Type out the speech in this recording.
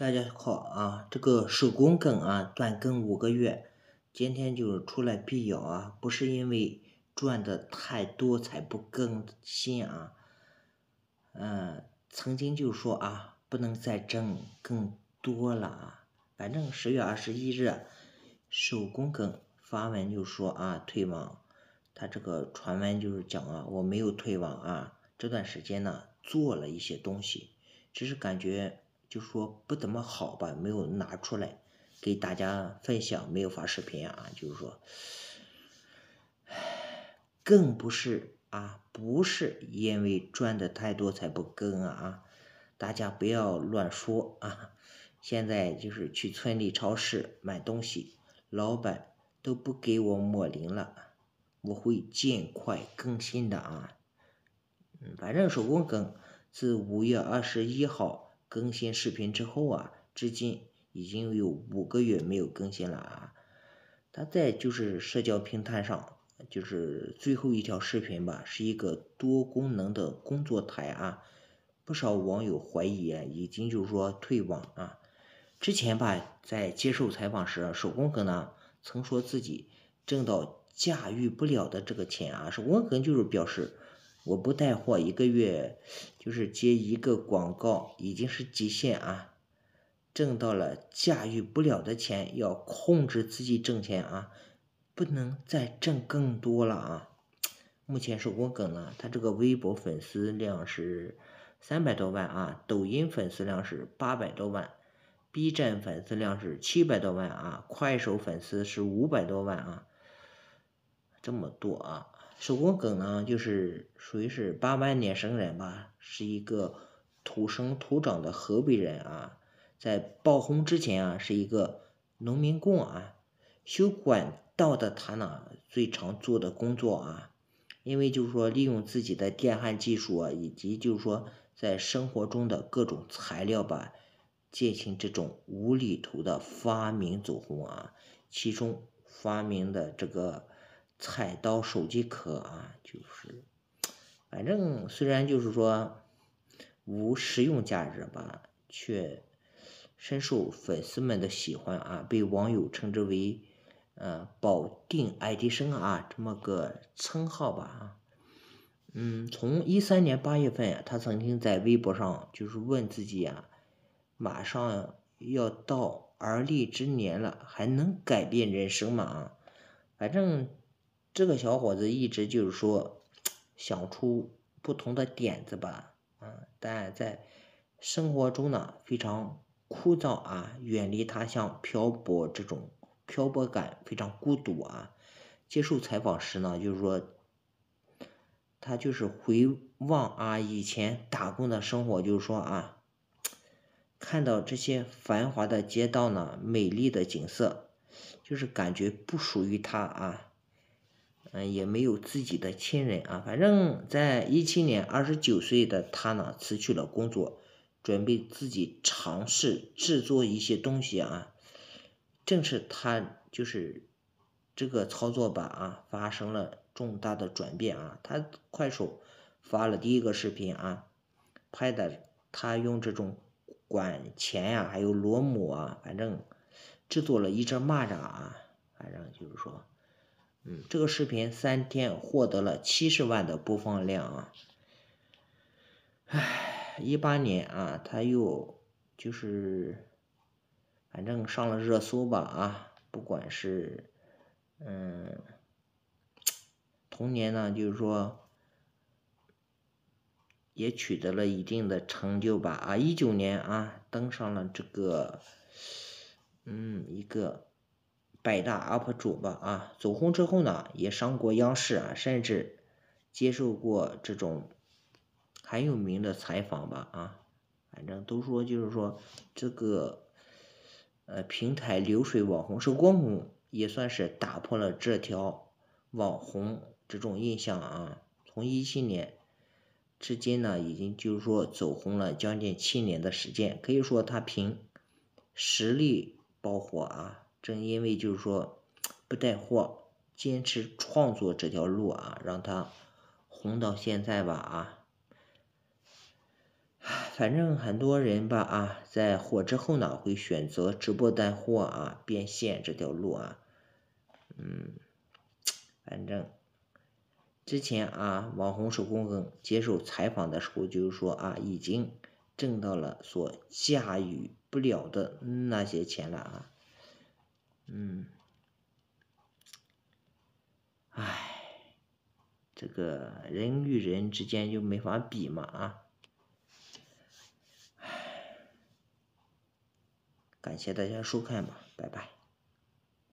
大家好啊，这个手工梗啊断更五个月，今天就是出来辟谣啊，不是因为赚的太多才不更新啊，嗯，曾经就说啊不能再挣更多了啊，反正十月二十一日，手工梗发文就说啊退网，他这个传闻就是讲啊我没有退网啊，这段时间呢做了一些东西，只是感觉。就说不怎么好吧，没有拿出来给大家分享，没有发视频啊，就是说，更不是啊，不是因为赚的太多才不更啊，大家不要乱说啊。现在就是去村里超市买东西，老板都不给我抹零了，我会尽快更新的啊。嗯，反正手工梗自五月二十一号。更新视频之后啊，至今已经有五个月没有更新了啊。他在就是社交平台上，就是最后一条视频吧，是一个多功能的工作台啊。不少网友怀疑啊，已经就是说退网啊。之前吧，在接受采访时，手工哥呢曾说自己挣到驾驭不了的这个钱啊，手工哥就是表示。我不带货，一个月就是接一个广告已经是极限啊！挣到了驾驭不了的钱，要控制自己挣钱啊！不能再挣更多了啊！目前手工梗了，他这个微博粉丝量是三百多万啊，抖音粉丝量是八百多万，B 站粉丝量是七百多万啊，快手粉丝是五百多万啊，这么多啊！手工梗呢，就是属于是八八年生人吧，是一个土生土长的河北人啊，在爆红之前啊，是一个农民工啊，修管道的他呢，最常做的工作啊，因为就是说利用自己的电焊技术啊，以及就是说在生活中的各种材料吧，进行这种无厘头的发明走红啊，其中发明的这个。菜刀手机壳啊，就是，反正虽然就是说无实用价值吧，却深受粉丝们的喜欢啊，被网友称之为“嗯，保定爱迪生”啊这么个称号吧啊。嗯，从一三年八月份，他曾经在微博上就是问自己啊，马上要到而立之年了，还能改变人生吗？啊，反正。这个小伙子一直就是说，想出不同的点子吧，啊，但在生活中呢非常枯燥啊，远离他乡漂泊这种漂泊感非常孤独啊。接受采访时呢，就是说，他就是回望啊以前打工的生活，就是说啊，看到这些繁华的街道呢，美丽的景色，就是感觉不属于他啊。嗯，也没有自己的亲人啊，反正在一七年二十九岁的他呢辞去了工作，准备自己尝试制作一些东西啊，正是他就是这个操作吧啊发生了重大的转变啊，他快手发了第一个视频啊，拍的他用这种管钳呀还有螺母啊反正制作了一只蚂蚱啊，反正就是说。这个视频三天获得了七十万的播放量啊！唉，一八年啊，他又就是，反正上了热搜吧啊，不管是，嗯，同年呢，就是说也取得了一定的成就吧啊，一九年啊，登上了这个，嗯，一个。百大 UP 主吧，啊，走红之后呢，也上过央视啊，甚至接受过这种很有名的采访吧，啊，反正都说就是说这个呃平台流水网红是网红，也算是打破了这条网红这种印象啊。从一七年至今呢，已经就是说走红了将近七年的时间，可以说他凭实力爆火啊。正因为就是说不带货，坚持创作这条路啊，让他红到现在吧啊。反正很多人吧啊，在火之后呢，会选择直播带货啊，变现这条路啊。嗯，反正之前啊，网红手工人接受采访的时候，就是说啊，已经挣到了所驾驭不了的那些钱了啊。嗯，唉，这个人与人之间就没法比嘛啊！唉，感谢大家收看吧，拜拜。